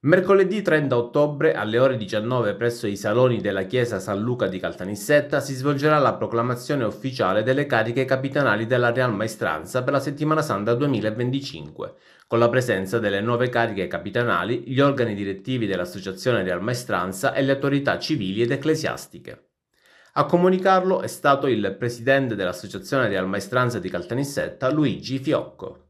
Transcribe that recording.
Mercoledì 30 ottobre alle ore 19 presso i saloni della chiesa San Luca di Caltanissetta si svolgerà la proclamazione ufficiale delle cariche capitanali della Real Maestranza per la Settimana Santa 2025, con la presenza delle nuove cariche capitanali, gli organi direttivi dell'Associazione Real Maestranza e le autorità civili ed ecclesiastiche. A comunicarlo è stato il presidente dell'Associazione Real Maestranza di Caltanissetta, Luigi Fiocco.